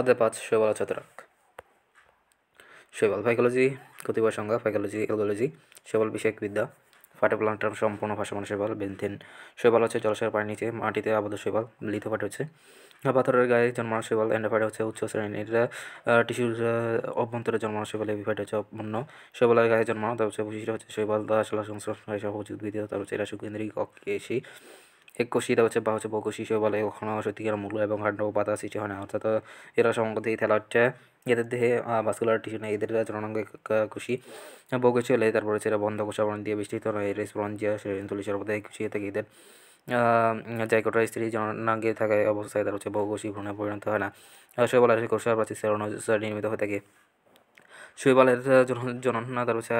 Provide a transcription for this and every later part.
অধ্যায় পাঁচ শৈবাল ছত্রাক শৈবাল ফাইকোলজি কতিপয় সংজ্ঞা ফাইকোলজি এলগোলজি শৈবাল বিষয়ক বিদ্যা ফাইটোপ্লান্টাম সম্পূর্ণ ভাসমান শৈবাল বেনথেন শৈবাল হচ্ছে জলাশয়ের পানির নিচে মাটিতে আবদ্ধ শৈবাল লিথোফাইট হচ্ছে পাথরের গায়ে জন্মানো শৈবাল অ্যান্ডোফাইট হচ্ছে উচ্চ শ্রেণীর এটা টিস্যুর অভ্যন্তরে জন্মানো শৈবাল এভিফাইট হচ্ছে অন্য শৈবালের গায়ে জন্মানো তার হচ্ছে বৈশিষ্ট্য হচ্ছে শৈবাল দা শলা সংশ্লেষ সহ উদ্ভিদ তার হচ্ছে এরা সুকেন্দ্রিক অকেশি এটা হচ্ছে বা হচ্ছে হিসেবে বলে ওখানে সত্যিকার মূল এবং ও পাতা সৃষ্টি হয় না অর্থাৎ এরা সমগ্র দিয়ে খেলা হচ্ছে এদের দেহে বাস্কুলার টিস্যু নেই এদের জননাঙ্গ খুশি বহুকোষী হলে তারপরে হচ্ছে এরা বন্ধ কোষাবরণ দিয়ে বিস্তৃত নয় এর স্পঞ্জিয়া সেরেন্তুলি সর্বদা কুশি থেকে এদের জায়গাটা স্ত্রী জননাঙ্গে থাকা অবস্থায় তার হচ্ছে বহুকোষী ভ্রণে পরিণত হয় না শৈবাল কোষা প্রাচীর নির্মিত হয়ে থাকে শৈবালের জন তার হচ্ছে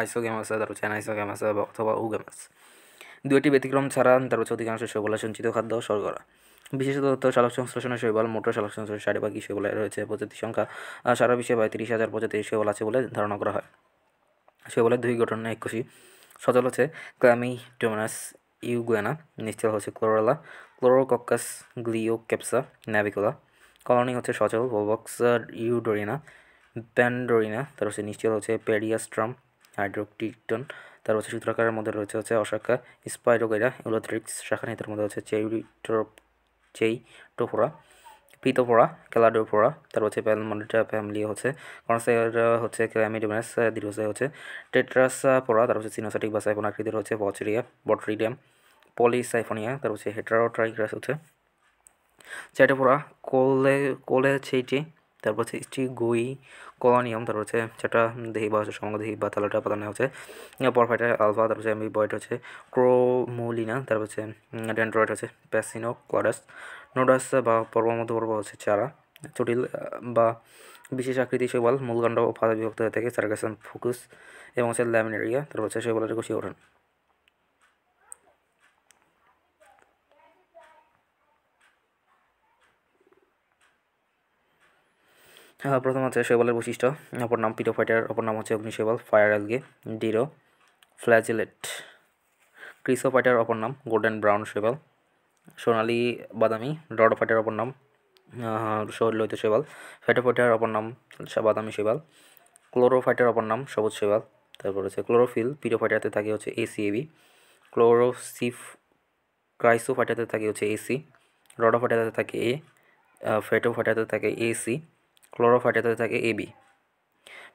আইসোগ্যামাস তার হচ্ছে অ্যানাইসোগ্যামাস অথবা উগেমাস দুইটি ব্যতিক্রম ছাড়া তার হচ্ছে অধিকাংশ শৈবলা সঞ্চিত খাদ্য শর্করা বিশেষত শালক সংশ্লেষণে শৈবাল মোটর শালক সংশ্লেষণ সাড়ে বাকি শৈবলায় রয়েছে প্রজাতির সংখ্যা সারা বিশ্বে প্রায় তিরিশ হাজার প্রজাতির শৈবল আছে বলে ধারণা করা হয় শৈবলের দুই ঘটনা একুশি সচল হচ্ছে টোমাস ইউগুয়েনা নিশ্চল হচ্ছে ক্লোরালা ক্লোরোকক্কাস ক্যাপসা ন্যাভিকোলা কলোনি হচ্ছে সচল বক্স ইউডোরিনা প্যান্ডোরিনা তার হচ্ছে নিশ্চল হচ্ছে প্যারিয়াস্ট্রাম হাইড্রোকটিকটন তারপর হচ্ছে সূত্রাকারের মধ্যে রয়েছে হচ্ছে অশাকা স্পাইরোগেরা ইউলোথ্রিক্স শাখানিতের মধ্যে হচ্ছে চেইটোপ চেইটোফোরা পিতোফোরা ক্যালাডোফোরা তারপর হচ্ছে প্যালমোনিটা ফ্যামিলি হচ্ছে কনসাইয়ার হচ্ছে ক্যামিডোমাস দীর্ঘসায় হচ্ছে টেট্রাসাপোরা তারপর হচ্ছে সিনোসাটিক বা সাইফোন আকৃতির হচ্ছে বচরিয়া বটরিডিয়াম পলিসাইফোনিয়া তারপর হচ্ছে হেট্রাওট্রাইগ্রাস হচ্ছে চ্যাটোফোরা কোলে কোলে চেইটি তারপর হচ্ছে স্টিগুই কোলানিয়াম তারপর হচ্ছে চারটা দেহি বা হচ্ছে সমগ্র দেহি বা তালাটা পাতা নেওয়া হচ্ছে পরফাইটার আলফা তারপর হচ্ছে বয়েট হচ্ছে ক্রোমোলিনা তারপর হচ্ছে ড্যান্ড্রয়েড হচ্ছে প্যাসিনো ক্লাডাস নোডাস বা মধ্য পর্ব হচ্ছে চারা চটিল বা বিশেষ আকৃতি শৈবাল মূলকাণ্ড ও ফাঁদা বিভক্ত হয়ে থাকে সার্কাসন ফুকুস এবং হচ্ছে ল্যামিনেরিয়া তারপর হচ্ছে শৈবালের কোষীয় ওঠান প্রথম আছে শৈবালের বৈশিষ্ট্য অপর নাম পিটো ফাইটার অপর নাম হচ্ছে অগ্নিশৈবাল ফায়ার অ্যালগে ডিরো ফ্ল্যাজিলেট ফাইটার অপর নাম গোল্ডেন ব্রাউন শৈবাল সোনালি বাদামি ফাইটার অপর নাম লোহিত শৈবাল ফ্যাটোফাইটার অপর নাম বাদামি শৈবাল ফাইটার অপর নাম সবুজ শৈবাল তারপর হচ্ছে ক্লোরোফিল পিটো ফাইটারতে থাকে হচ্ছে এসিএবি ক্লোরোসিফ ফাইটারতে থাকে হচ্ছে এসি ফাইটারতে থাকে এ ফেটো ফাইটারতে থাকে এসি ক্লোরোফাটেটাতে থাকে এবি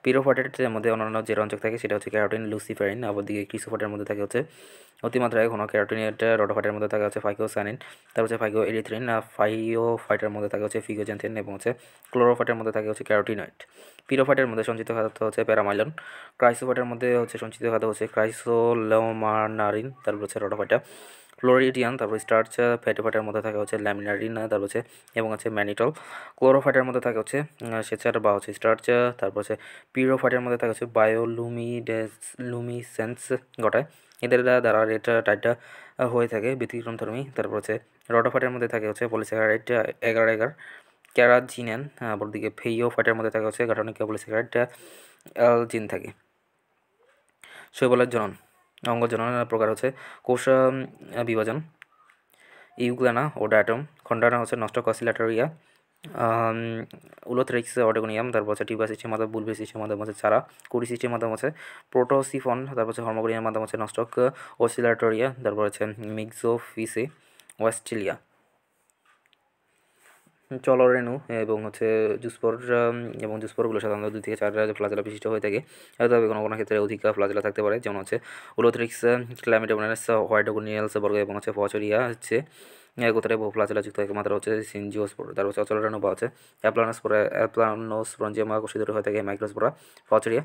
পিরোফাইটেটের মধ্যে অন্যান্য যে রঞ্জক থাকে সেটা হচ্ছে ক্যারোটিন লুসিফেরিন অপরদিকে ক্রিসোফাইটের মধ্যে থাকে হচ্ছে অতিমাত্রায় ঘন ক্যারোটিনেট রোডোফাটের মধ্যে থাকে হচ্ছে ফাইকোসানিন তারপর হচ্ছে ফাইকো এরিথ্রিন ফাইওফাইটের মধ্যে থাকে হচ্ছে ফিগোজেন্থিন এবং হচ্ছে ক্লোরোফাটের মধ্যে থাকে হচ্ছে ক্যারোটিনয়েড পিরোফাটের মধ্যে সঞ্চিত খাদ্য হচ্ছে প্যারামাইলন ক্রাইসোফাটের মধ্যে হচ্ছে সঞ্চিত খাদ্য হচ্ছে ক্রাইসোলোমানারিন তারপর হচ্ছে রোডোফাইটা ফ্লোরিডিয়ান তারপর স্টার্চ ফ্যাটোফাইটের মধ্যে থাকে হচ্ছে ল্যামিনারিনা তারপর হচ্ছে এবং আছে ম্যানিটল ক্লোরোফাইটের মধ্যে থাকে হচ্ছে সেচার বা হচ্ছে স্টার্চ তারপর হচ্ছে পিউরোফাইটের মধ্যে থাকে হচ্ছে বায়োলুমিডেস লুমিসেন্স গোটায় এদের দ্বারা এটা টাইটটা হয়ে থাকে ব্যতিক্রম ধর্মী তারপর হচ্ছে রটোফাইটের মধ্যে থাকে হচ্ছে পলিসেকারাইট এগারো এগার ক্যারাজিনেন অপরদিকে ফেইওফাইটের মধ্যে থাকে হচ্ছে গাঠনিক পলিসেকারাইট জিন থাকে শৈবলের জনন অঙ্গ অঙ্গজননের প্রকার হচ্ছে কোষ বিভাজন ইউগ্লানা ওডাটম খণ্ডানা হচ্ছে নষ্ট কসিলাটারিয়া উলোথ্রিক্স অডেগোনিয়াম তারপর হচ্ছে টিবা সিস্টেম মাধ্যমে বুলবে সিস্টেম মাধ্যমে হচ্ছে চারা কুড়ি সিস্টেম মাধ্যমে হচ্ছে প্রোটোসিফন তারপর হচ্ছে হর্মোগোনিয়ার মাধ্যমে হচ্ছে নষ্টক ওসিলাটোরিয়া তারপর হচ্ছে মিক্সোফিসে অস্ট্রেলিয়া চলরেণু এবং হচ্ছে জুসপর এবং জুসপরগুলো সাধারণত দুই থেকে চার ফ্লাজেলা বিশিষ্ট হয়ে থাকে তবে কোনো কোনো ক্ষেত্রে অধিক ফ্লাজেলা থাকতে পারে যেমন হচ্ছে উলোথ্রিক্স হোয়াইট ওগুনিয়ালস বর্গ এবং হচ্ছে ফচরিয়া হচ্ছে একত্রে একতারে বহুফলাচলা যুক্ত একমাত্র হচ্ছে সিনজিওস্পোর তার হচ্ছে অচলাটানোবা আছে অ্যাপ্লানোস্পোরা অ্যাপ্লানোস্পঞ্জিয়ামা কোষিত হয়ে থাকে মাইক্রোস্পোরা ফচরিয়া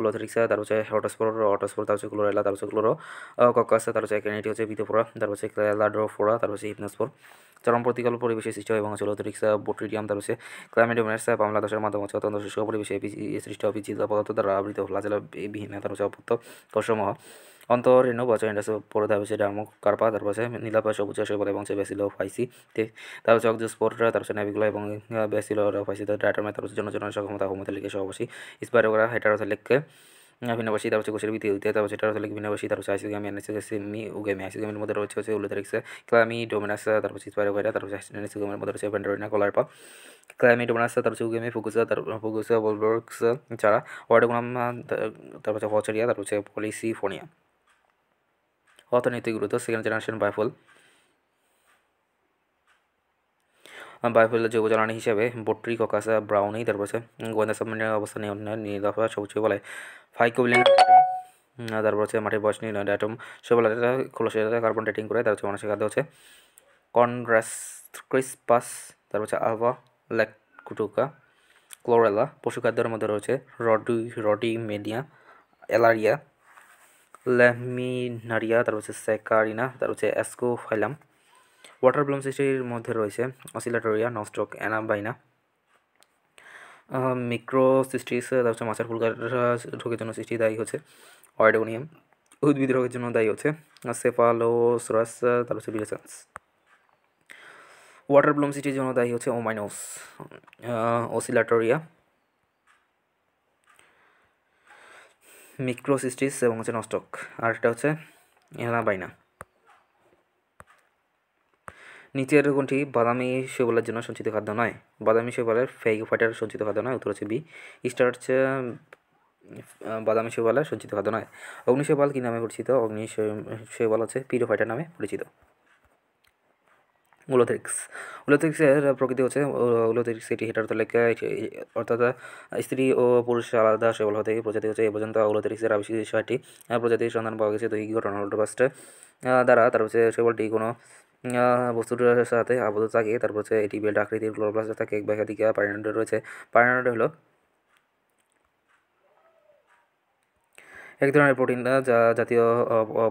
উলোথেরিক্সা তার হচ্ছে হটস্পোর অটোস্পোর তার হচ্ছে ক্লোরেলা তার হচ্ছে ক্লোরো কক্কাস তার হচ্ছে ক্যানিটি হচ্ছে বিতোফোরা তার হচ্ছে ক্লাড্রোফোরা তার হচ্ছে হিপনোস্পোর চরম প্রতিকূল পরিবেশে সৃষ্টি হয় এবং হচ্ছে লোথেরিক্সা বোট্রিডিয়াম তার হচ্ছে ক্লাইমেডোমেনাসা পামলা দশের মাধ্যমে হচ্ছে অত্যন্ত শুষ্ক পরিবেশে সৃষ্টি হয় বিচিত পদার্থ দ্বারা আবৃত ফ্লাজেলা বিহীন তার হচ্ছে অপত্য কষমহ অন্তরেণ বচয়েন্ডাস পরধাবেশে ডামুক কার্পা তার পাশে নীলাপা সবুজ সৈবল এবং সে বেসিল ফাইসি তে তার পাশে অক্সফোর্ডরা তার পাশে নাভিগুলো এবং বেসিল ফাইসি তার ডাটার তার পাশে জনজন সক্ষমতা করা হাইটার ইস্পারোগ্রা হেটারোথেলিককে ভিন্নবাসী তার হচ্ছে কোষের ভিত্তি দ্বিতীয় তার হচ্ছে এটা হচ্ছে ভিন্নবাসী তার হচ্ছে আইসিগামি অ্যানাসিগামি উগামি আইসিগামির মধ্যে রয়েছে হচ্ছে রেখেছে ক্লামি ডোমিনাস তারপর হচ্ছে স্পাইরোভাইরা তার হচ্ছে গেমের মধ্যে রয়েছে কলার কলারপা ক্লাইমি ডোমিনাস তার হচ্ছে গেমি ফুকুসা তার ফুকুসা বলবর্কস ছাড়া ওয়ার্ডগুলাম তার হচ্ছে ফচরিয়া তার হচ্ছে ফোনিয়া অর্থনৈতিক গুরুত্ব সেকেন্ড জেনারেশন বায়ফল বাইফলের জৈব জ্বালানি হিসেবে বট্রি ককাসা ব্রাউনি তারপর আছে গোয়েন্দা সাবমেরিনের অবস্থা নিয়ে নিয়ে দফা সবচেয়ে বলায় ফাইকোবিলিন তারপর হচ্ছে মাটির বয়স নিয়ে ডাটম সবলা খোলসে কার্বন ডেটিং করে তারপর হচ্ছে মানুষের খাদ্য হচ্ছে কনরাস ক্রিসপাস তারপর হচ্ছে আলভা কুটুকা ক্লোরেলা পশু খাদ্যের মধ্যে রয়েছে রডি রডি মেডিয়া এলারিয়া ল্যামিনারিয়া তারপর হচ্ছে স্যাকারিনা তারপর হচ্ছে অ্যাসকোফাইলাম ওয়াটার ব্লুম সৃষ্টির মধ্যে রয়েছে অসিলাটোরিয়া নস্টক অ্যানাবাইনা মিক্রোসিস্টিস তারপর হচ্ছে মাছের ফুলকার রোগের জন্য সৃষ্টি দায়ী হচ্ছে অয়ডোনিয়াম উদ্ভিদ রোগের জন্য দায়ী হচ্ছে সেফালোসরাস তারপর হচ্ছে বিরেসান্স ওয়াটার ব্লুম সিটির জন্য দায়ী হচ্ছে ওমাইনোস অসিলাটোরিয়া মিক্রোসিস্টিস এবং হচ্ছে নস্টক আর একটা হচ্ছে বাইনা নিচের কোনটি বাদামি শৈবালের জন্য সঞ্চিত খাদ্য নয় বাদামি শৈবালের ফাইটার সঞ্চিত খাদ্য নয় উত্তর হচ্ছে বি স্টার হচ্ছে বাদামি শৈবালের সঞ্চিত খাদ্য নয় অগ্নি শৈবাল কী নামে পরিচিত অগ্নি শৈবাল হচ্ছে পিরোফাইটার নামে পরিচিত উলোথেরিক্স ওলোথিক্সের প্রকৃতি হচ্ছে উলোথেরিক্স এটি হেটারতলেকে অর্থাৎ স্ত্রী ও পুরুষ আলাদা সেবল হতে প্রজাতি হচ্ছে এ পর্যন্ত উলোথেরিক্সের আবিষ্কৃত ছয়টি প্রজাতির সন্ধান পাওয়া গেছে দৈহিক ঘটনা উল্টোপাস্ট দ্বারা তার হচ্ছে সেবলটি কোনো বস্তুর সাথে আবদ্ধ থাকে তারপর হচ্ছে এটি বেল্ট আকৃতির ক্লোরোপ্লাস্ট থাকে এক ব্যাখ্যাধিকা পাইরানড রয়েছে পাইরানড হলো এক ধরনের প্রোটিন যা জাতীয়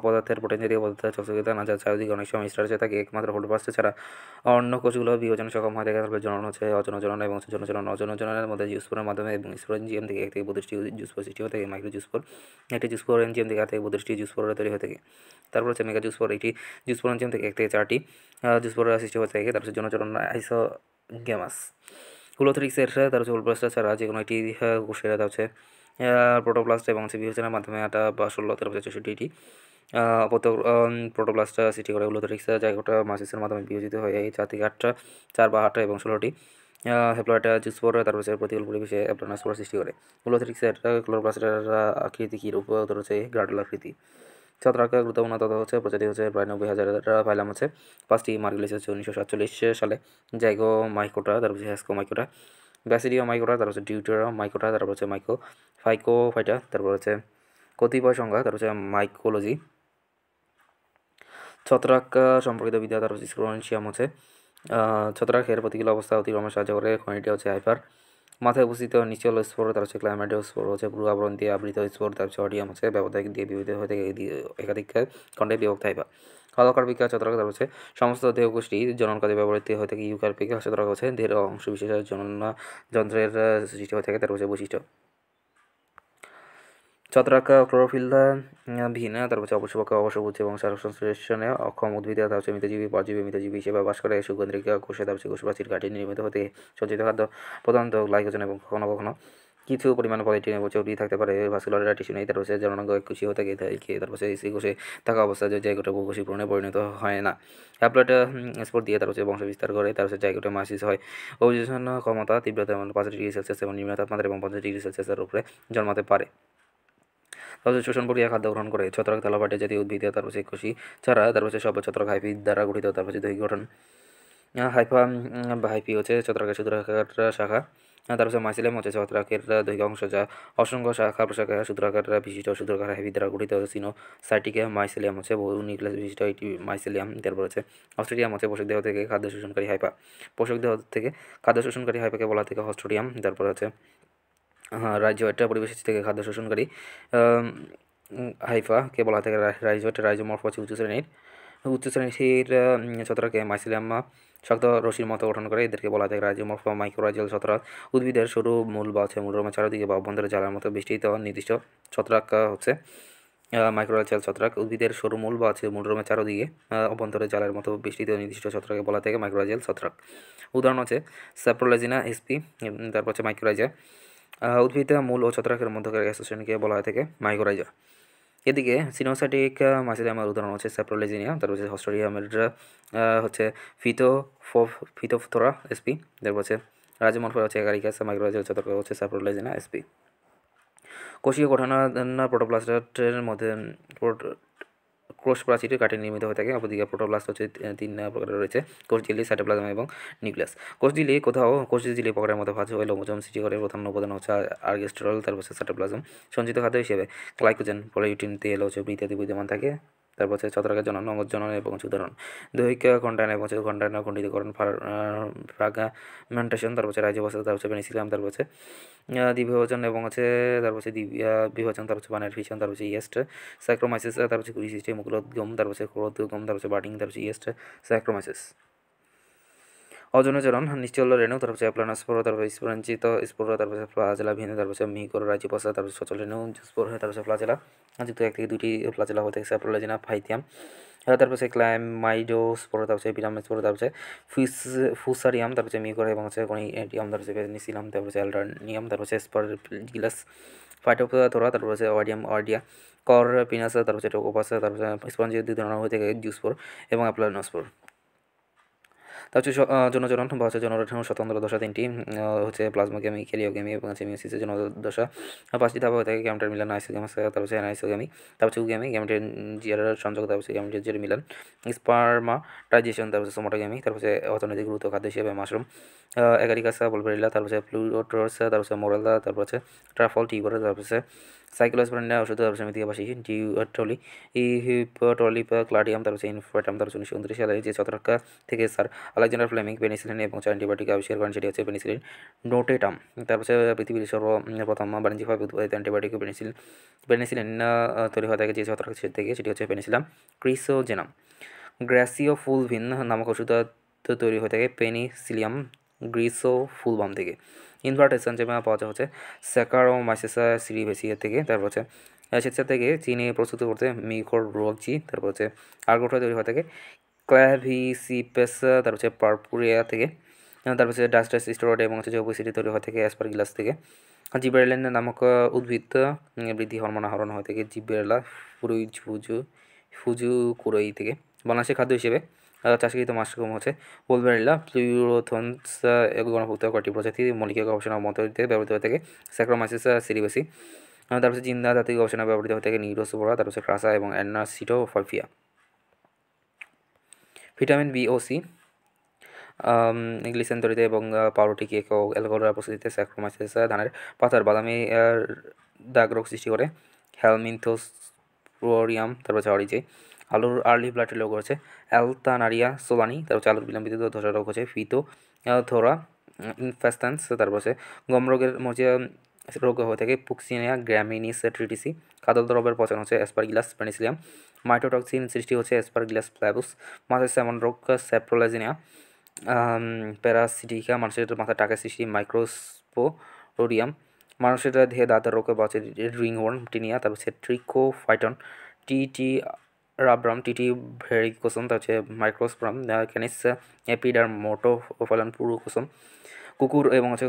পদার্থের প্রোটিন জাতীয় পদার্থের চকচকিতা না যা চারিদিকে অনেক সময় স্টার্চে থাকে একমাত্র হোল্ড ছাড়া অন্য কোচগুলো বিভাজন সক্ষম হয় দেখা যাবে জনন হচ্ছে জনন এবং অজন জনের মধ্যে জুসপোরের মাধ্যমে এবং এনজিএম থেকে এক থেকে বত্রিশটি জুসপোর সৃষ্টি হয়ে থাকে মাইক্রো জুসপোর একটি জুসপোর এনজিএম থেকে এক থেকে বত্রিশটি জুসপোরা তৈরি হয়ে থাকে তারপর হচ্ছে মেগা জুসপোর এটি জুসপোর এনজিএম থেকে এক থেকে চারটি জুসপোরা সৃষ্টি হয়ে থাকে তারপর জনচরণ আইসো গেমাস কুলোথরিক্সের তার হচ্ছে উল্প্রাস্টার ছাড়া যে কোনো একটি তা হ্যাঁ, হচ্ছে প্রোটোপ্লাস্ট এবং সিবিউচনের মাধ্যমে একটা বা ষোলো তেরো পঁচাশ চৌষট্টিটি অপত প্রোটোপ্লাস্টা সৃষ্টি করে উল্লত রিক্সা জায়গাটা মাসিসের মাধ্যমে বিয়োজিত হয়ে এই চার থেকে আটটা চার বা আটটা এবং ষোলোটি হেপ্লয়েডটা জুস পরে তারপর সে প্রতিকূল পরিবেশে অ্যাপ্লোনাসপোরা সৃষ্টি করে মূলত রিক্সা ক্লোরোপ্লাস্টের আকৃতি কী রূপ রয়েছে গ্রাডুল আকৃতি ছাত্রাকে গুরুত্বপূর্ণ তথা হচ্ছে প্রজাতি হচ্ছে প্রায় নব্বই হাজার পাইলাম হচ্ছে পাঁচটি মার্গুলিস হচ্ছে উনিশশো সাতচল্লিশ সালে জাইগো মাইকোটা তারপর হ্যাসকো মাইকোটা ব্যাসিডিয়া মাইকোটা তারপর হচ্ছে ডিউটেরা মাইকোটা তারপর হচ্ছে মাইকো ফাইকো ফাইটা তারপর হচ্ছে কতিপয় সংজ্ঞা তারপর হচ্ছে মাইকোলজি ছত্রাক সম্পর্কিত বিদ্যা তারপর হচ্ছে স্ক্রোনশিয়াম হচ্ছে প্রতিকূল অবস্থা অতিক্রমের সাহায্য করে খনিটি হচ্ছে হাইফার মাথায় উপস্থিত নিচে হলো তার হচ্ছে ক্লাইমেট স্পোর হচ্ছে পুরো আবরণ দিয়ে আবৃত স্পর তার হচ্ছে অডিয়াম হচ্ছে ব্যবধায়িক দিয়ে বিবিধ হয়ে থাকে একাধিক খণ্ডে বিভক্ত হয় বা হলকার বিকা চতরাক তার হচ্ছে সমস্ত দেহগোষ্ঠী জনন কাজে ব্যবহৃত হয়ে থাকে ইউকার পিকা চতরাক হচ্ছে দেহের অংশ বিশেষ জননা যন্ত্রের সৃষ্টি হয়ে থাকে তার হচ্ছে বৈশিষ্ট্য ছত্রাকা ক্লোরোফিল্লা ভিনা তারপর হচ্ছে অবশ্যপক্ষে অবশ্যভুজ এবং সারসংশ্লেষণে অক্ষম উদ্ভিদে তার হচ্ছে মিতজীবী পরজীবী মিতজীবী হিসেবে বাস করে সুগন্ধিকা কোষে তার হচ্ছে কোষপ্রাচীর ঘাটে নির্মিত হতে সঞ্চিত খাদ্য প্রধানত গ্লাইকোজেন এবং কখনো কখনো কিছু পরিমাণ পলিটিনে বলছে উড়িয়ে থাকতে পারে ভাস্কুলার টিস্যু নেই তার পাশে জননাঙ্গ কুশি হতে গিয়ে খেয়ে তার পাশে এসি কোষে থাকা অবস্থায় যে জায়গাটা বহুকোষী পূরণে পরিণত হয় না হ্যাপ্লয়েডটা স্পোর্ট দিয়ে তার পাশে বংশ বিস্তার করে তার পাশে জায়গাটা মাসিস হয় অভিযোজন ক্ষমতা তীব্রতা পাঁচ ডিগ্রি সেলসিয়াস এবং নিম্ন তাপমাত্রা এবং পঞ্চাশ ডিগ্রি সেলসিয়াসের উপরে জন্মাতে পারে সবচেয়ে শোষণ প্রক্রিয়া খাদ্য গ্রহণ করে ছত্রাক তেলাপাটে জাতীয় উদ্ভিদ তার পাশে কষি ছাড়া তার পাশে সব ছত্রাক হাইপি দ্বারা গঠিত তার পাশে দৈহিক গঠন হাইফা হাইপি হচ্ছে ছত্রাকের সূত্রাকার শাখা তার পাশে মাইসিলাম হচ্ছে ছত্রাকের দৈহিক অংশ যা অসংখ্য শাখা প্রশাখা সূত্রাকার বিশিষ্ট সূত্রাকার হাইপি দ্বারা গঠিত সিনো সাইটিকে মাইসিলিয়াম হচ্ছে বহু নিউক্লিয়াস বিশিষ্ট এটি মাইসিলিয়াম তারপর হচ্ছে অস্ট্রেলিয়াম হচ্ছে পোশাক দেহ থেকে খাদ্য শোষণকারী হাইপা পোশাক দেহ থেকে খাদ্য শোষণকারী হাইপাকে বলা থেকে অস্ট্রেডিয়াম তারপর হচ্ছে হ্যাঁ, রাজ্য এটা পরিবেশের থেকে খাদ্য শোষণকারী হাইফা কে বলা থাকে মর্ফ রাইজোমরফস উচ্চ শ্রেণীর উচ্চ শ্রেণীর ছত্রাকে মাইসিলাম্মা শক্ত রশির মতো গঠন করে এদেরকে বলা থাকে মর্ফ মাইক্রো মাইক্রোরাইজল ছত্রাক উদ্ভিদের সরু মূল বা হচ্ছে রমা চারোদিকে বা অভ্যন্তরে জ্বালার মতো বিস্তৃত নির্দিষ্ট ছত্রাক হচ্ছে মাইক্রোরাইজাল ছত্রাক উদ্ভিদের সরু মূল বা আছে রমা চারোদিকে অভ্যন্তরে জালের মতো বিস্তৃত নির্দিষ্ট ছত্রাকে বলা থাকে মাইক্রোরাইজাল ছত্রাক উদাহরণ হচ্ছে স্যাপ্রোলাজিনা এসপি তারপর হচ্ছে মাইক্রোরাইজা উদ্ভিদে মূল ও ছত্রাকের মধ্যকার অ্যাসোসিয়েশনকে বলা হয় থাকে মাইকোরাইজা এদিকে সিনোসাইটিক মাছের আমার উদাহরণ হচ্ছে স্যাপ্রোলেজিনিয়া তারপর হচ্ছে হস্টোরিয়ামের হচ্ছে ফিতো ফিতোফথোরা এসপি তারপর হচ্ছে রাজমনফোরা হচ্ছে একারিকা মাইক্রোরাইজা হচ্ছে হচ্ছে স্যাপ্রোলেজিনা এসপি কোষীয় গঠন প্রোটোপ্লাস্টের মধ্যে ক্রোশ প্রাচীর কাঠে নির্মিত হয়ে থাকে অপরদিকে প্রোটোপ্লাস্ট হচ্ছে তিন প্রকারের রয়েছে কোষ ঝিল্লি সাইটোপ্লাজম এবং নিউক্লিয়াস কোষ ঝিল্লি কোথাও কোষ ঝিল্লি পকেটের মতো ভাজ হয়ে লোমোজম সৃষ্টি করে প্রধান উপাদান হচ্ছে আর্গেস্ট্রল তারপর সাইটোপ্লাজম সঞ্চিত খাদ্য হিসেবে গ্লাইকোজেন পলিউটিন তেল হচ্ছে ইত্যাদি বিদ্যমান থাকে তারপর হচ্ছে ছত্রাকের জনন অঙ্গজনন এবং উদাহরণ দৈহিক খণ্ডায়ন এবং হচ্ছে খণ্ডায়ন খণ্ডিতকরণ ফ্রাগমেন্টেশন তারপর হচ্ছে রাজ্যবস্থা তারপর হচ্ছে পেনিসিলাম তারপর হচ্ছে দ্বিবিভাজন এবং হচ্ছে তারপর হচ্ছে বিভাজন তারপর হচ্ছে বানের ফিশন তারপর হচ্ছে ইয়েস্ট সাইক্রোমাইসিস তারপর হচ্ছে কুড়ি সিস্টেম গম তারপর হচ্ছে ক্রোধ গম তারপর হচ্ছে বাটিং তারপর হচ্ছে ইয়েস্ট সাইক্রোমাইসিস অজনচরণ নিশ্চল রেণু তারপর প্লানা স্পোর তারপর স্পোরঞ্চিত স্পোর তারপর ফ্লাজেলা ভিন্ন তারপর মিহিকর প্রসাদ তারপর সচল রেণু স্পোর হয়ে তারপর ফ্লাজেলা যুক্ত এক থেকে দুটি প্লাজেলা হয়ে থাকে স্যাপ্রোলাজিনা ফাইতিয়াম তারপর ক্লাইম মাইডো পরে তার সে বিরাম পরে তার সে ফুসারিয়াম তার সে মিকর এবং হচ্ছে গণিয়াম তারপর সে ভেনিসিলাম তারপর সে অ্যালডানিয়াম স্পর সে স্পারগিলাস ফাইটোপথোরা তারপর সে অডিয়াম অডিয়া কর পিনাসা তারপর সে টোকোপাসা তারপর সে স্পঞ্জ দুই ধরনের হয়ে থাকে জুসপোর এবং অ্যাপ্লানোসপোর তার হচ্ছে জন বা হচ্ছে জনরোঠানো স্বতন্ত্র দশা তিনটি হচ্ছে প্লাজমা গেমি গেমি এবং মিউসিসের জন দশা পাঁচটি ধাপ হয়ে থাকে গ্যামটার মিলান আইসোগেমাস তারপর হচ্ছে গেমি তারপর হচ্ছে গেমি গ্যামটের জিয়ার সংযোগ তারপর হচ্ছে গ্যামটের জিয়ার মিলান স্পার্মা ট্রাইজেশন তারপর হচ্ছে গেমি তারপর হচ্ছে অর্থনৈতিক গুরুত্ব খাদ্য হিসেবে মাশরুম এগারিকাসা বলবেরিলা তারপর হচ্ছে প্লুটোট্রোস তারপর হচ্ছে মোরালা তারপর হচ্ছে ট্রাফল টিউবার তারপর হচ্ছে সাইক্লোস্পোরিনা মানে ওষুধ তারপর সমিতি আবাসী ডিউটলি ই পা ক্লাডিয়াম তারপর ইনফাটাম তারপর উনিশশো উনত্রিশ সালে যে ছত্রাক থেকে স্যার আলেকজান্ডার ফ্লেমিং পেনিসিলিন এবং অ্যান্টিবায়োটিক আবিষ্কার করেন সেটি হচ্ছে পেনিসিলিন নোটেটাম তারপর পৃথিবীর সর্বপ্রথম বাণিজ্যিকভাবে উৎপাদিত অ্যান্টিবায়োটিক পেনিসিলিন পেনিসিলিন তৈরি হয়ে থাকে যে ছত্রাক থেকে সেটি হচ্ছে পেনিসিলাম ক্রিসোজেনাম গ্রাসিও ফুলভিন নামক ওষুধ তৈরি হয়ে থাকে পেনিসিলিয়াম গ্রিসো ফুলবাম থেকে ইনভার্টেশন যেভাবে পাওয়া যায় হচ্ছে সিরি সিরিবেসিয়া থেকে তারপর হচ্ছে সেচ্ছা থেকে চিনি প্রস্তুত করতে মিকর রোগজি তারপর হচ্ছে আর্গোটা তৈরি হয়ে থাকে ক্ল্যাভিসিপেসা তারপর হচ্ছে পারপুরিয়া থেকে তারপর হচ্ছে ডাস্টাস স্টোরয়েড এবং হচ্ছে জৈবসিটি তৈরি হয়ে থাকে গ্লাস থেকে জিবেরলেন নামক উদ্ভিদ বৃদ্ধি হরমোন আহরণ হয়ে থাকে জিবেরেলা ফুরুজ ফুজু ফুজু কুরই থেকে বাংলাদেশের খাদ্য হিসেবে চাষকৃত মাশরুম হচ্ছে বুলবেরিলা প্লিউরোথনস গণভুক্ত কটি প্রজাতি মলিকা গবেষণা মধ্যে ব্যবহৃত হয়ে থাকে স্যাক্রোমাইসিস সিরিবেসি তারপর জিন্দা জাতীয় গবেষণা ব্যবহৃত হয়ে থাকে নিউরোসোপোরা তারপরে ক্রাসা এবং ফলফিয়া ভিটামিন বি ও সি গ্লিসেন তৈরিতে এবং পাউরুটি কেক ও অ্যালকোহলের প্রস্তুতিতে স্যাক্রোমাইসিস ধানের পাতার বাদামি দাগ রোগ সৃষ্টি করে হ্যালমিনথোস প্রোরিয়াম তারপর হচ্ছে অরিজে আলুর আর্লি ব্লাটের রোগ রয়েছে অ্যালতানারিয়া সোলানি তারপর হচ্ছে আলুর বিলম্বিত ধসা রোগ হচ্ছে ফিতো থোরা ইনফেস্টান্স তারপর হচ্ছে গম রোগের মধ্যে রোগ হয়ে থাকে পুক্সিনিয়া গ্র্যামিনিস ট্রিটিসি খাদল দ্রবের পচন হচ্ছে অ্যাসপারগিলাস প্যানিসিলিয়াম মাইটোটক্সিন সৃষ্টি হচ্ছে অ্যাসপারগিলাস ফ্ল্যাবুস মাছের স্যামন রোগ স্যাপ্রোলাইজিনিয়া প্যারাসিটিকা মানুষের মাথা টাকা সৃষ্টি মাইক্রোস্পোরিয়াম মানুষের দেহে দাঁতের রোগে বাঁচে রিংওয়ার্ম টিনিয়া তারপর হচ্ছে ট্রিকোফাইটন টি টি রাবরাম টিটি ভেরি কোসম তার হচ্ছে মাইক্রোসপ্রাম ক্যানিস অ্যাপিড আর মোটো ফলন পুরো কোসম কুকুর এবং হচ্ছে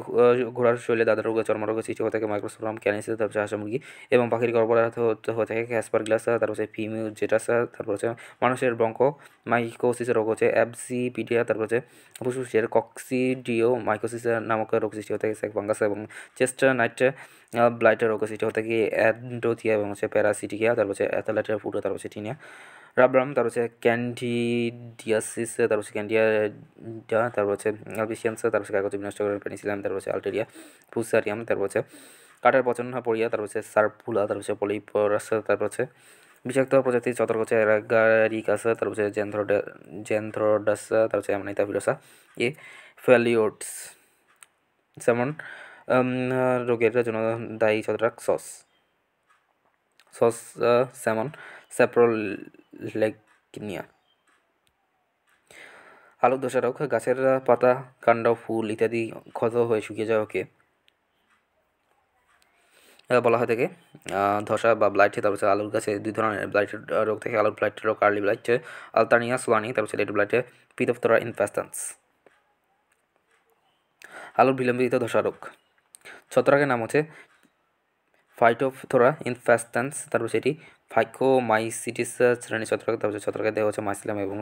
ঘোড়ার শৈলে দাদা রোগে চর্মরোগ সৃষ্টি হয়ে থাকে মাইক্রোসোরাম ক্যানিসিস তারপর হাঁস মুরগি এবং পাখির গর্ভরাত হয়ে থাকে ক্যাসপার গ্লাস তারপর হচ্ছে ফিমিউ জেটাস তারপর হচ্ছে মানুষের বঙ্ক মাইকোসিসের রোগ হচ্ছে পিডিয়া তারপর হচ্ছে ফুসফুসের কক্সিডিও মাইকোসিস নামক রোগ সৃষ্টি হয়ে থাকে স্যাক এবং চেস্টার নাইট ব্লাইটের রোগ সৃষ্টি হয়ে থাকে অ্যান্ডোথিয়া এবং হচ্ছে প্যারাসিটিকিয়া তারপর হচ্ছে অ্যাথালাইটের ফুটো তারপর হচ্ছে টিনিয়া রাবরাম তারপর হচ্ছে ক্যান্ডিডিয়াসিস তারপর হচ্ছে ক্যান্ডিয়া তারপর হচ্ছে অ্যালবিসিয়ান্স তারপর হচ্ছে কাগজ বিনষ্ট করার পেনিসিলাম তারপর হচ্ছে আলটেরিয়া পুসারিয়াম তারপর হচ্ছে কাঠের পচন পড়িয়া তারপর হচ্ছে সার্পুলা তারপর হচ্ছে পলিপরাস তারপর হচ্ছে বিষাক্ত প্রজাতির চতর হচ্ছে অ্যারাগারিকাসা তারপর হচ্ছে জেন্থ্রোডা জেন্থ্রোডাস তারপর হচ্ছে অ্যামনাইতা ভিরোসা এ ফ্যালিওটস যেমন রোগের জন্য দায়ী ছত্রাক সস সস স্যামন স্যাপ্রোলেকনিয়া আলোক রোগ গাছের পাতা কাণ্ড ফুল ইত্যাদি ক্ষত হয়ে শুকিয়ে ওকে বলা হয় থেকে ধসা বা ব্লাইট তারপর হচ্ছে আলুর গাছে দুই ধরনের ব্লাইটের রোগ থেকে আলুর ব্লাইট রোগ আর্লি ব্লাইট আলতানিয়া সোয়ানি তারপর হচ্ছে লেট ব্লাইটে পিতফতরা ইনফাস্টান্স আলুর বিলম্বিত ধসা রোগ ছত্রাকের নাম হচ্ছে ফাইটোথোরা ইনফ্যাস্টান্স তারপর সেটি ফাইকো মাইসিটিস শ্রেণী ছত্রাক তারপর ছত্রাকের দেহ হচ্ছে মাইসিলাম এবং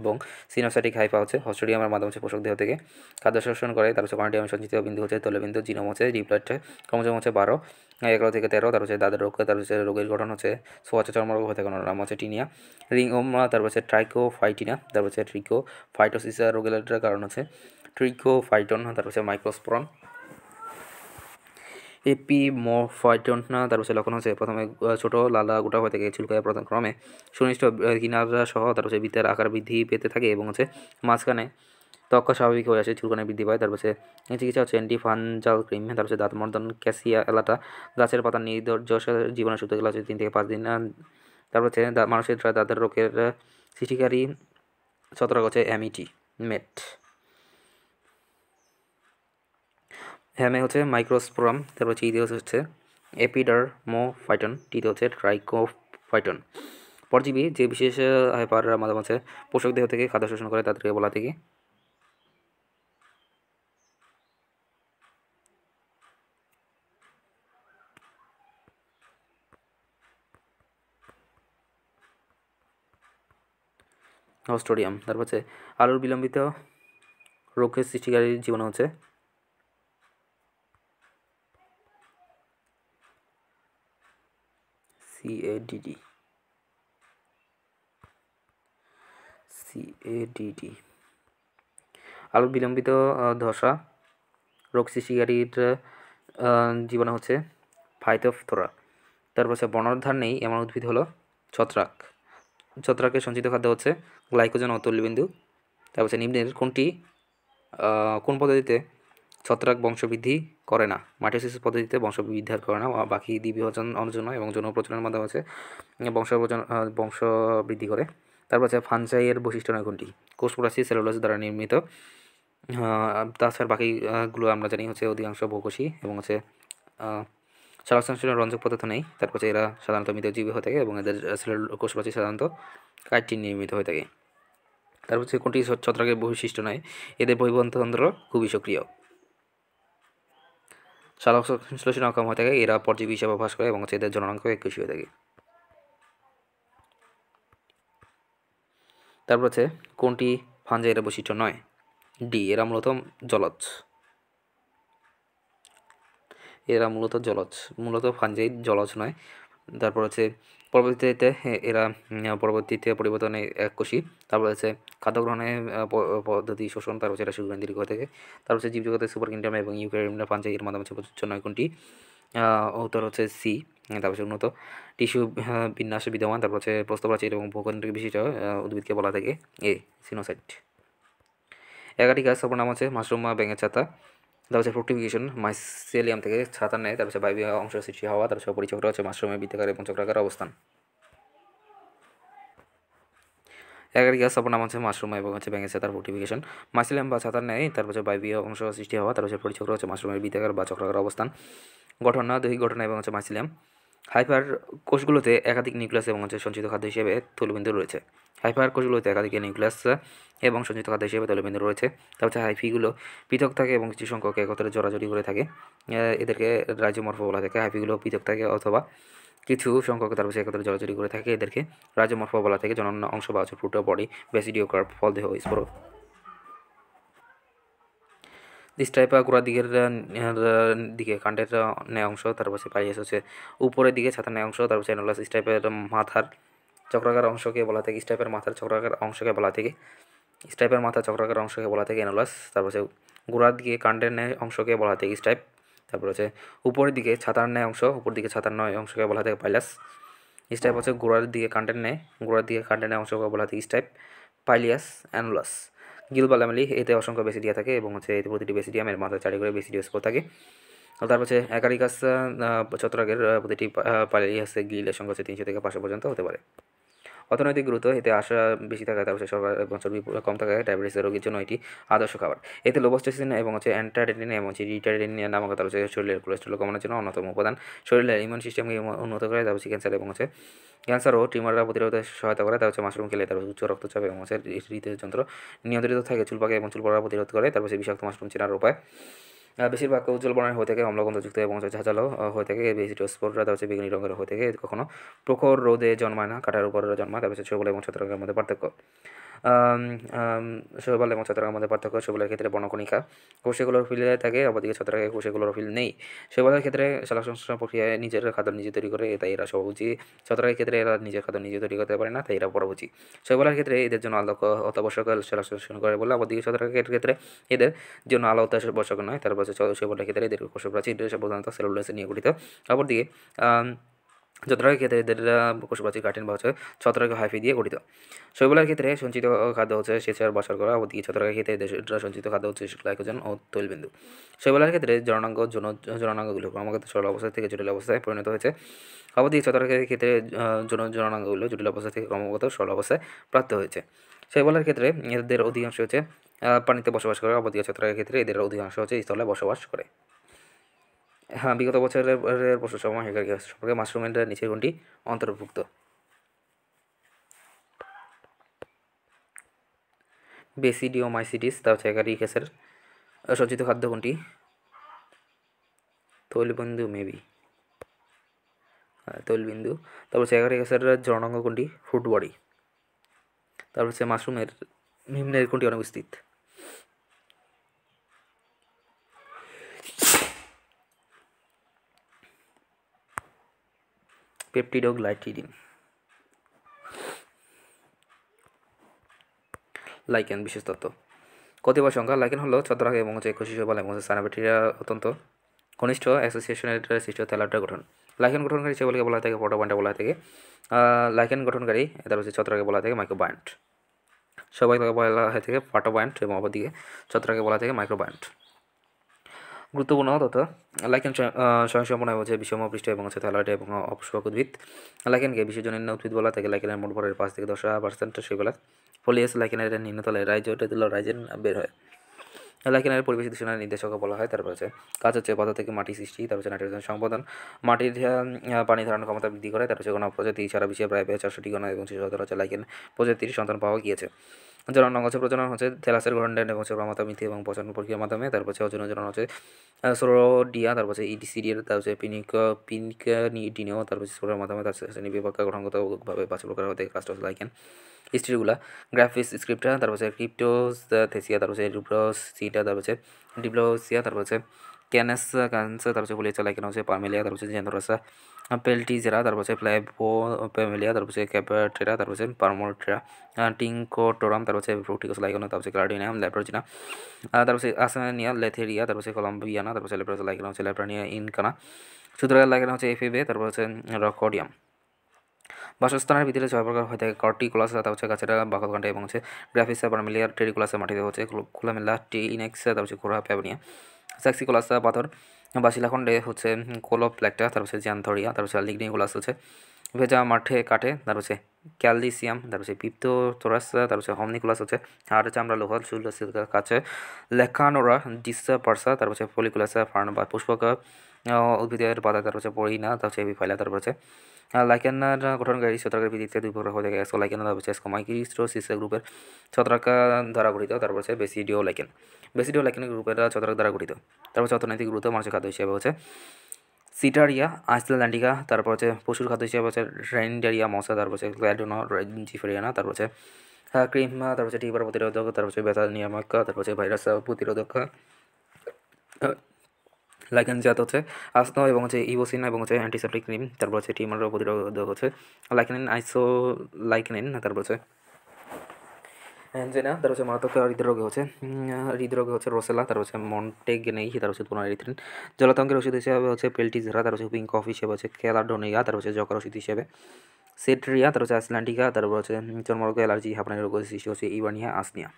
এবং সিনোসাইটিক হাইপা হচ্ছে হস্টোডিয়ামের মাধ্যমে হচ্ছে পোষক দেহ থেকে খাদ্য শোষণ করে তারপর হচ্ছে কর্ণটিয়ামের সঞ্চিত বিন্দু হচ্ছে তলবিন্দু জিনোম হচ্ছে ডিপ্লয়েড ক্রমজম হচ্ছে বারো এগারো থেকে তেরো তারপর হচ্ছে দাদা রোগ তারপর হচ্ছে রোগের গঠন হচ্ছে সোয়াচ চর্মরোগ হতে কোনো নাম হচ্ছে টিনিয়া ওমা তারপর হচ্ছে ফাইটিনা তারপর হচ্ছে ট্রিকো ফাইটোসিসা রোগের কারণ হচ্ছে ট্রিকো ফাইটন তারপর হচ্ছে মাইক্রোস্পোরন এপি মফাইটনা তার পিছনে লক্ষণ হচ্ছে প্রথমে ছোটো লালা গোটা হয়ে থাকে চুলকায় প্রথম ক্রমে সুনিষ্ট কিনারা সহ তার হচ্ছে বৃত্তের আকার বৃদ্ধি পেতে থাকে এবং হচ্ছে মাঝখানে ত্বক স্বাভাবিক হয়ে আসে চুলকানে বৃদ্ধি পায় তারপর সে চিকিৎসা হচ্ছে অ্যান্টি ফানজাল ক্রিম তার সে দাঁত মর্দন ক্যাসিয়া এলাটা গাছের পাতা নির্দর্য জীবনের সূত্র গেলে তিন থেকে পাঁচ দিন তারপর হচ্ছে মানুষের দাঁতের রোগের সৃষ্টিকারী ছত্রাক হচ্ছে অ্যামিটি মেট হ্যামে হচ্ছে মাইক্রোস্পোরাম তারপর হচ্ছে ইতে হচ্ছে এপিডার মো ফাইটন টিতে হচ্ছে ট্রাইকো ফাইটন পরজীবী যে বিশেষ হাইপাররা মাধ্যম আছে পোষক দেহ থেকে খাদ্য শোষণ করে তাদেরকে বলা থেকে হস্টোডিয়াম তারপর হচ্ছে আলুর বিলম্বিত রোগের সৃষ্টিকারী জীবন হচ্ছে সিএডিডি সিএডিডি আলোক বিলম্বিত ধসা রোগ সৃষ্টিকারীর জীবাণু হচ্ছে ফাইতোফথোরা তারপর হচ্ছে বর্ণাধার নেই এমন উদ্ভিদ হলো ছত্রাক ছত্রাকের সঞ্চিত খাদ্য হচ্ছে গ্লাইকোজেন অতুল্যবিন্দু তারপর হচ্ছে নিম্নের কোনটি কোন পদ্ধতিতে ছত্রাক বংশবৃদ্ধি করে না মাইটোসিস পদ্ধতিতে বংশবৃদ্ধি আর করে না বাকি দ্বিবিভাজন অনুজন এবং যৌন মাধ্যমে আছে বংশ বংশ বৃদ্ধি করে তারপর আছে ফানচাইয়ের বৈশিষ্ট্য নয় কোনটি কোষ সেলুলোস দ্বারা নির্মিত তাছাড়া বাকিগুলো আমরা জানি হচ্ছে অধিকাংশ ভোগসী এবং হচ্ছে সালসংশ্লেষণ রঞ্জক পদার্থ নেই তারপর এরা সাধারণত মৃতজীবী হয়ে থাকে এবং এদের কোষ সাধারণত কাঠটি নির্মিত হয়ে থাকে তারপর হচ্ছে কোনটি ছত্রাকের বৈশিষ্ট্য নয় এদের বহিবন্ধতন্ত্র খুবই সক্রিয় সাধারণ সংশ্লেষণ কম হয়ে থাকে এরা পরজীবী হিসাবে অভ্যাস করে এবং এদের জননাঙ্ক একুশ হয়ে থাকে তারপর হচ্ছে কোনটি ফাঞ্জাইয়ের বৈশিষ্ট্য নয় ডি এরা মূলত জলজ এরা মূলত জলজ মূলত ফাঞ্জাই জলজ নয় তারপর হচ্ছে পরবর্তীতে এরা পরবর্তীতে পরিবর্তনে এককোষী তারপর হচ্ছে খাদ্য গ্রহণে পদ্ধতি শোষণ তারপর এটা রাশিগুণ দীর্ঘ থেকে তারপর হচ্ছে জীবজগতের সুপার কিংডম এবং ইউক্রেডিয়াম পাঞ্জাই এর মাধ্যমে হচ্ছে নয় কোনটি উত্তর হচ্ছে সি তারপর হচ্ছে উন্নত টিস্যু বিন্যাস বিদ্যমান তারপর হচ্ছে আছে এবং ভূখণ্ডের বিশিষ্ট উদ্ভিদকে বলা থাকে এ সিনোসাইট একাধিক গাছ নাম হচ্ছে মাশরুম ব্যাঙের ছাতা তারপর হচ্ছে মাইসেলিয়াম থেকে ছাতা নেয় তারপর বাইবি অংশ সৃষ্টি হওয়া তারপর পরিচক্র হচ্ছে মাশরুমের বৃত্তাকার এবং চক্রাকার অবস্থান অ্যাগ্রিগাস অপর নাম হচ্ছে মাশরুম এবং হচ্ছে ব্যাঙের ছাতার ফোর্টিফিকেশন মাইসেলিয়াম বা ছাতার নেয় তারপর বাইবি অংশ সৃষ্টি হওয়া তারপর হচ্ছে পরিচক্র হচ্ছে মাশরুমের বৃত্তাকার বা চক্রাকার অবস্থান গঠন দৈহিক গঠন এবং হচ্ছে মাইসেলিয়াম হাইপার কোষগুলোতে একাধিক নিউক্লিয়াস এবং হচ্ছে সঞ্চিত খাদ্য হিসেবে তুলবিন্দু রয়েছে হাইফার কোষগুলোতে একাধিক নিউক্লিয়াস এবং সঞ্চিত খাদ্য হিসেবে বেঁধে রয়েছে তা হচ্ছে হাইফিগুলো পৃথক থাকে এবং কিছু সংখ্যক একত্রে জড়াজড়ি করে থাকে এদেরকে রাজ্যমর্ফ বলা থাকে হাইফিগুলো পৃথক থাকে অথবা কিছু সংখ্যক তার পাশে একত্রে জড়াজড়ি করে থাকে এদেরকে মর্ফ বলা থাকে জনন্য অংশ বা হচ্ছে ফুটো বডি বেসিডিও কার্প দেহ স্পর ডিস্টাইপা গোড়ার দিকের দিকে কাণ্ডের ন্যায় অংশ তার পাশে পাই এসেছে উপরের দিকে ছাতার ন্যায় অংশ তার পাশে এনোলাস স্টাইপের মাথার চক্রাকার অংশকে বলা থাকে স্টাইপের মাথার চক্রাকার অংশকে বলা থাকে স্টাইপের মাথা চক্রাকার অংশকে বলা থাকে অ্যানোলাস তারপর হচ্ছে গোড়ার দিকে কাণ্ডের ন্যায় অংশকে বলা থাকে স্টাইপ তারপর হচ্ছে উপরের দিকে ছাতার ন্যায় অংশ উপর দিকে ছাতার ন্যায় অংশকে বলা থাকে পাইলাস স্টাইপ হচ্ছে গোড়ার দিকে কাণ্ডের ন্যায় গোড়ার দিকে কাণ্ডের ন্যায় অংশকে বলা থাকে স্টাইপ পাইলিয়াস অ্যানোলাস গিল অ্যামেলি এতে অসংখ্য বেসিডিয়া থাকে এবং হচ্ছে এতে প্রতিটি বেসিডিয়ামের মাথা চারি করে বেসিডিয়াস থাকে তারপর হচ্ছে একারিকাস ছত্রাকের প্রতিটি পাইলিয়াসে গিল গিলের সংখ্যা হচ্ছে তিনশো থেকে পাঁচশো পর্যন্ত হতে পারে অর্থনৈতিক গুরুত্ব এতে আশা বেশি থাকায় তারপর সরকার চর্বি কম থাকায় ডায়াবেটিসের রোগীর জন্য এটি আদর্শ খাবার এতে লোবোস্টেসিন এবং হচ্ছে অ্যান্টারেটিন এবং হচ্ছে রিটারেটিন নামক তার হচ্ছে শরীরের কোলেস্ট্রল কমানোর জন্য অন্যতম উপাদান শরীরের ইমিউন সিস্টেমকে উন্নত করে তারপর হচ্ছে ক্যান্সার এবং হচ্ছে ক্যান্সার ও টিউমাররা প্রতিরোধে সহায়তা করে তার হচ্ছে মাশরুম খেলে তার উচ্চ রক্তচাপ এবং হচ্ছে যন্ত্র নিয়ন্ত্রিত থাকে চুলপাকে এবং চুল পড়া প্রতিরোধ করে তারপর বিষাক্ত মাশরুম চেনার উপায় বেশিরভাগ উজ্জ্বল বর্ণের হয়ে থাকে অম্লগন্ধযুক্ত এবং ঝাঁঝালো হয়ে থাকে স্পোর্টরা হচ্ছে বেগুনি রঙের হয়ে থাকে কখনো প্রখর রোদে জন্মায় না কাটার উপর জন্মায় তারপর হচ্ছে এবং ছত্রাকের মধ্যে পার্থক্য শৈবাল এবং ছত্রাকের মধ্যে পার্থক্য শৈবালের ক্ষেত্রে বর্ণকণিকা কোষে ক্লোরোফিলে থাকে অপরদিকে ছত্রাকে কোষে ক্লোরোফিল নেই শৈবালের ক্ষেত্রে শালাসংশ্লেষণ প্রক্রিয়ায় নিজের খাদ্য নিজে তৈরি করে তাই এরা সহবুঝি ছত্রাকের ক্ষেত্রে এরা নিজের খাদ্য নিজে তৈরি করতে পারে না তাই এরা পরবুঝি শৈবালের ক্ষেত্রে এদের জন্য আলোক অত্যাবশ্যক শালাসংশ্লেষণ করে বলে অপরদিকে ছত্রাকের ক্ষেত্রে এদের জন্য আলো অত্যাবশ্যক নয় তারপর শৈবালের ক্ষেত্রে এদের কোষ প্রাচীর প্রধানত সেলুলোসে নিয়ে গঠিত অপরদিকে ছত্রাকের ক্ষেত্রে এদের কোষপ্রাচীর কাঠিন বা হচ্ছে ছত্রাক হাইফি দিয়ে গঠিত শৈবলার ক্ষেত্রে সঞ্চিত খাদ্য হচ্ছে সেচার বাসার করা ওদিকে ছত্রাকের ক্ষেত্রে এদের সঞ্চিত খাদ্য হচ্ছে গ্লাইকোজেন ও তৈলবিন্দু শৈবলার ক্ষেত্রে জননাঙ্গ যৌন জননাঙ্গগুলো ক্রমাগত সরল অবস্থা থেকে জটিল অবস্থায় পরিণত হয়েছে অবধি ছত্রাকের ক্ষেত্রে জন জনাঙ্গগুলো জটিল অবস্থা থেকে ক্রমাগত সরল অবস্থায় প্রাপ্ত হয়েছে বলার ক্ষেত্রে এদের অধিকাংশ হচ্ছে পানিতে বসবাস করে অবধি ছত্রাকের ক্ষেত্রে এদের অধিকাংশ হচ্ছে স্থলে বসবাস করে হ্যাঁ বিগত বছরের বছর সময় হেকার গ্যাস সম্পর্কে মাশরুমের নিচের কোনটি অন্তর্ভুক্ত বেসিডিও মাইসিডিস তা হচ্ছে হেকারি গ্যাসের সজ্জিত খাদ্য কোনটি তৈলবিন্দু মেবি হ্যাঁ, তৈলবিন্দু তারপর হচ্ছে হেকারি গ্যাসের জনঙ্গ কোনটি ফুড বডি তারপর হচ্ছে মাশরুমের নিম্নের কোনটি অনুপস্থিত পেপটিডোগ্লাইটিডিন লাইকেন বিশেষ তত্ত্ব কতিপয় সংখ্যা লাইকেন হলো ছত্রাক এবং হচ্ছে একুশ বলা এবং হচ্ছে অত্যন্ত ঘনিষ্ঠ অ্যাসোসিয়েশনের সৃষ্ট তেলাপটা গঠন লাইকেন গঠনকারী সেগুলোকে বলা থাকে পটোবান্টা বলা থাকে লাইকেন গঠনকারী এটা হচ্ছে ছত্রাকে বলা থাকে মাইক্রোবায়ান্ট সবাইকে বলা হয়ে থাকে ফাটোবায়ান্ট এবং অপরদিকে ছত্রাকে বলা থাকে মাইক্রোবায়ান্ট গুরুত্বপূর্ণ তথা লাইকেন সম্পনায় হচ্ছে বিষম পৃষ্ঠ এবং হচ্ছে থ্যালাইট এবং অপসক উদ্ভিদ লাইকেনকে বিশ্বজনীন উদ্ভিদ বলা থাকে লাইকেনের মোট ভরের পাঁচ থেকে দশ পার্সেন্ট সেবেলা ফলিয়াস লাইকেনের নিম্নতলায় রাইজোটেল রাইজেন বের হয় লাইকেনের পরিবেশ দূষণের নির্দেশক বলা হয় তারপর হচ্ছে কাজ হচ্ছে পাতা থেকে মাটি সৃষ্টি তারপর হচ্ছে নাইট্রোজেন সম্পাদন মাটির পানি ধারণ ক্ষমতা বৃদ্ধি করে তারপর হচ্ছে গণ প্রজাতি সারা বিশ্বে প্রায় চারশোটি গণ এবং শিশু হচ্ছে লাইকেন প্রজাতির সন্তান পাওয়া গিয়েছে যার অঙ্গ হচ্ছে প্রজনন হচ্ছে থেলাসের ঘণ্ডের হচ্ছে প্রমাতামিথি এবং পচন প্রক্রিয়ার মাধ্যমে তারপর হচ্ছে অজন জনন হচ্ছে সোরোডিয়া তারপর হচ্ছে ইডিসিডিয়ার তারপর হচ্ছে পিনিক পিনিক নিডিনো তারপর হচ্ছে সোরের মাধ্যমে তার শ্রেণী বিভাগ গঠনগতভাবে পাঁচ প্রকার হতে ক্রাস্টস লাইকেন হিস্ট্রিগুলা গ্রাফিক্স স্ক্রিপ্টা তারপর হচ্ছে ক্রিপ্টোস থেসিয়া তারপর হচ্ছে সিটা তারপর হচ্ছে ডিপ্লোসিয়া তারপর হচ্ছে ক্যানাস ক্যান্সার তারপর হচ্ছে বলে চলা হচ্ছে পারমেলিয়া তারপর হচ্ছে জেন্দ্রসা পেলটিজেরা তারপর হচ্ছে প্লাইবো প্যামেলিয়া তারপর হচ্ছে ক্যাপেটেরা তারপর হচ্ছে পারমোট্রা টিঙ্কোটোরাম তারপর হচ্ছে ব্রুটিকস লাইকোনা তারপর হচ্ছে গ্লার্ডিনাম ল্যাপ্রোজিনা তারপর হচ্ছে আসানিয়া লেথেরিয়া তারপর হচ্ছে কলম্বিয়ানা তারপর হচ্ছে ল্যাপ্রোস লাইকোনা হচ্ছে ল্যাপ্রানিয়া ইনকানা সুতরাং লাইকোনা হচ্ছে এফিবে তারপর হচ্ছে রকডিয়াম বাসস্থানের ভিতরে ছয় প্রকার হয়ে থাকে কর্টিকুলাস তা হচ্ছে গাছেরা বাকলকান্ডা এবং হচ্ছে গ্রাফিসা পারমিলিয়ার টেরিকুলাসা মাটিতে হচ্ছে খোলামেলা টি ইনেক্সা তারপর হচ্ছে ঘোড়া প্যাবনিয়া স্যাক্সিকোলাসা পাথর বাসিলাখণ্ডে হচ্ছে কোলো প্ল্যাকটা তার হচ্ছে জ্যানথরিয়া তার হচ্ছে লিগনিগুলাস হচ্ছে ভেজা মাঠে কাটে তার হচ্ছে ক্যালডিসিয়াম তার হচ্ছে তোরাস তার হচ্ছে হমনিকুলাস হচ্ছে আর হচ্ছে আমরা লোহার সুলসিলকার কাছে লেখানোরা ডিসা পার্সা তার হচ্ছে ফলিকুলাসা ফার্ন বা পুষ্পক উদ্ভিদের পাতা তার হচ্ছে পরিনা তারপর হচ্ছে বিফাইলা তারপর হচ্ছে লাইকেনার গঠনকারী ছত্রাকের ভিত্তিতে দুই প্রকার হয়ে থাকে এসকো লাইকেন হচ্ছে এসকো মাইক্রিস্টো গ্রুপের ছত্রাক দ্বারা গঠিত তারপর হচ্ছে বেসিডিও লাইকেন বেসিটি হল একনিক রূপেরা ছত্রাক দ্বারা গঠিত তারপর অর্থনৈতিক গুরুত্ব মানুষের খাদ্য হিসেবে হচ্ছে সিটারিয়া আইসল্যান্ডিকা তারপর হচ্ছে পশুর খাদ্য হিসেবে হচ্ছে রেন্ডারিয়া মশা তারপর হচ্ছে ক্ল্যাডোনা জিফেরিয়ানা তারপর হচ্ছে ক্রিম তারপর হচ্ছে টিবার প্রতিরোধক তারপর হচ্ছে ব্যথা নিয়ামক তারপর হচ্ছে ভাইরাস প্রতিরোধক লাইকেন জাত হচ্ছে আসনো এবং হচ্ছে ইবোসিন এবং হচ্ছে অ্যান্টিসেপ্টিক ক্রিম তারপর হচ্ছে টিমার প্রতিরোধক হচ্ছে লাইকেন আইসো লাইকেন তারপর হচ্ছে জেনা uh, তার হচ্ছে মারাত্মক হৃদরোগে হচ্ছে হৃদরোগ হচ্ছে রোসেলা তার হচ্ছে নেই তার হচ্ছে পুনরায় ইথ্রিন জলাতঙ্কের ওষুধ হিসেবে হচ্ছে পেলটিজরা তার হচ্ছে পিঙ্ক অফ হিসেবে হচ্ছে ক্যালাডোনিয়া তার হচ্ছে জকার ওষুধ হিসেবে সেট্রিয়া তার হচ্ছে আসলান্টিকা তারপর হচ্ছে চর্মরোগ অ্যালার্জি হাঁপানির রোগ সৃষ্টি হচ্ছে ইবানিয়া আসনিয়া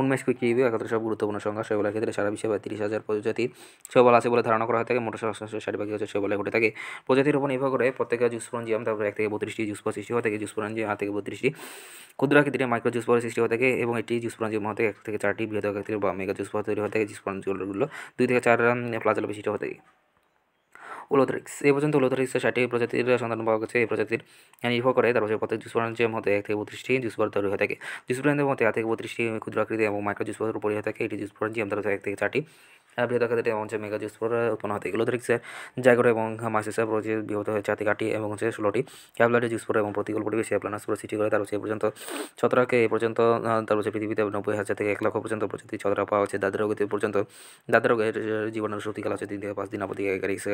উন্মেষ কুইকি রিভিউ সব গুরুত্বপূর্ণ সংখ্যা সেগুলোর ক্ষেত্রে সারা বিশ্বে প্রায় তিরিশ হাজার প্রজাতির সেবল আছে বলে ধারণা করা হয়ে থাকে মোট সংখ্যা ষাট ভাগ হচ্ছে সেবলে ঘটে থাকে প্রজাতির উপর নির্ভর করে প্রত্যেকের জুসপঞ্জিয়াম তারপর এক থেকে বত্রিশটি জুসপর সৃষ্টি হয়ে থাকে জুসপঞ্জিয়াম হাত থেকে বত্রিশটি ক্ষুদ্র ক্ষেত্রে মাইক্রো জুসপর সৃষ্টি হয়ে থাকে এবং এটি জুসপঞ্জিয়াম থেকে এক থেকে চারটি বৃহৎ ক্ষেত্রে বা মেগা পর তৈরি হয়ে থাকে জুসপঞ্জিগুলো দুই থেকে চার প্লাজল বিশিষ্ট হয়ে থাকে উলোদ্রিক্স এই পর্যন্ত উলোথরিক্সের ষাটটি প্রজাতির সন্ধান পাওয়া গেছে এই প্রজাতির নির্ভর করে তার প্রত্যেক জুসপ্রাণীর মধ্যে এক থেকে বত্রিশটি জুসবার তৈরি হয়ে থাকে জুসপ্রাণীদের মধ্যে এক থেকে বত্রিশটি ক্ষুদ্র আকৃতি এবং মাইক্রো জুসবার উপরে হয়ে থাকে এটি জুসপ্রাণজিয়াম দ্বারা এক থেকে চারটি বৃহৎ আকারে এবং হচ্ছে মেগা জুসপোরা উৎপন্ন হয় এগুলো জায়গা এবং মাসেসের প্রজাতি বিহত হয়ে চারটি কাটি এবং হচ্ছে ষোলোটি ক্যাবলারি জুসপোরা এবং প্রতিকূল পরিবেশে অ্যাপ্লানাসপুরা সৃষ্টি করে তার হচ্ছে এ পর্যন্ত ছত্রাকে এ পর্যন্ত তার হচ্ছে পৃথিবীতে নব্বই হাজার থেকে এক লক্ষ পর্যন্ত প্রজাতি ছত্রা পাওয়া হচ্ছে দাদা রোগীতে পর্যন্ত দাদা রোগের জীবনের সত্যিকাল হচ্ছে তিন থেকে পাঁচ দিন আপত্তি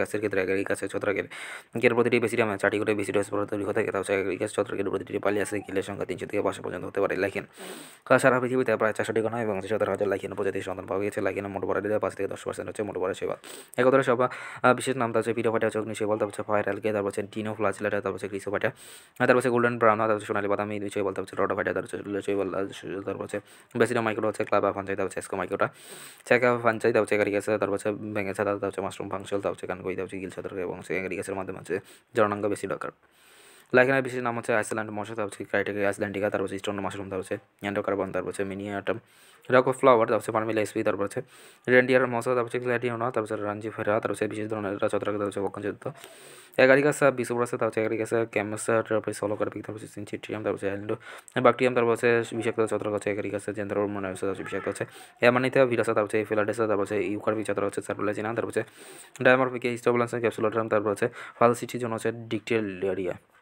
গাছের ক্ষেত্রে অ্যাগারিকাস ছত্রাকের কেন প্রতিটি বেসিরামে চারটি করে বেসিরাস তৈরি হয়ে থাকে তাহলে অ্যাগারিকাস ছত্রাকের প্রতিটি পালিয়াসের কিলের সংখ্যা তিনশো থেকে পাঁচশো পর্যন্ত হতে পারে লাইকেন কারণ সারা পৃথিবীতে প্রায় চারশোটি গণ এবং সতেরো হাজার লাইকেন প্রজাতির সন্তান পাওয়া গেছে লাইকেন মোট বড় পাঁচ থেকে দশ পার্সেন্ট হচ্ছে মোট বড় সেবা একতরে সবা বিশেষ নাম হচ্ছে পিরোফাটা হচ্ছে অগ্নি সেবল তারপর হচ্ছে ফায়ারালকে তারপর হচ্ছে ডিনো ফ্লাচলাটা তারপর হচ্ছে ক্রিসোফাটা তারপর হচ্ছে গোল্ডেন ব্রাউন তারপর সোনালি বাদামি দুই বলতে হচ্ছে রডো ফাইটা তারপর হচ্ছে চৈবল তারপর হচ্ছে বেসিনো মাইক্রো হচ্ছে ক্লাবা ফাঞ্চাই তারপর হচ্ছে এসকো মাইক্রোটা চেকা ফাঞ্চাই তারপর হচ্ছে গাড়ি গেছে তারপর হচ্ছে ভেঙেছে তারপর হচ্ছে মাশরুম ফাংশন তারপর হচ্ছে কানকই তারপর হচ্ছে সতর্ক এবং সেখানে দিকে মাধ্যমে আছে জনাঙ্গ বেশি দরকার লাইকেনার বিশেষ নাম হচ্ছে আইসল্যান্ড মশা তার হচ্ছে ক্রাইটেরিয়া আইসল্যান্ডিকা তারপর হচ্ছে স্টোন মাশরুম তার হচ্ছে অ্যান্ডোকার্বন তারপর হচ্ছে mini atom rock of flower তারপর হচ্ছে পারমিলা এসপি তারপর হচ্ছে রেন্ডিয়ার মশা তারপর হচ্ছে ক্লাডিওনা তারপর হচ্ছে রাঞ্জি ফেরা তারপর হচ্ছে বিশেষ ধরনের চত্রাক তার হচ্ছে যুদ্ধ এগারিকাসা বিশ্বপ্রাসে তার হচ্ছে এগারিকাসা ক্যামসা তারপর সলো কার্পিক তারপর হচ্ছে সিনচিট্রিয়াম তারপর হচ্ছে অ্যান্ডো বাকটিয়াম তারপর হচ্ছে বিষাক্ত চত্রাক হচ্ছে এগারিকাসা জেন্দ্র মনে হচ্ছে তারপর বিষাক্ত হচ্ছে এমানিতে ভিরাসা তারপর হচ্ছে ফিলাডেসা তারপর হচ্ছে ইউকার্পিক চত্রাক হচ্ছে সার্পোলাজিনা তারপর হচ্ছে ডায়ামার্পিক হিস্টোবলান্স ক্যাপসুলোড্রাম তারপর হচ্ছে ফালসিটির জন্য হচ্ছে ডিকটেল ডিকটেলিয়ারিয়া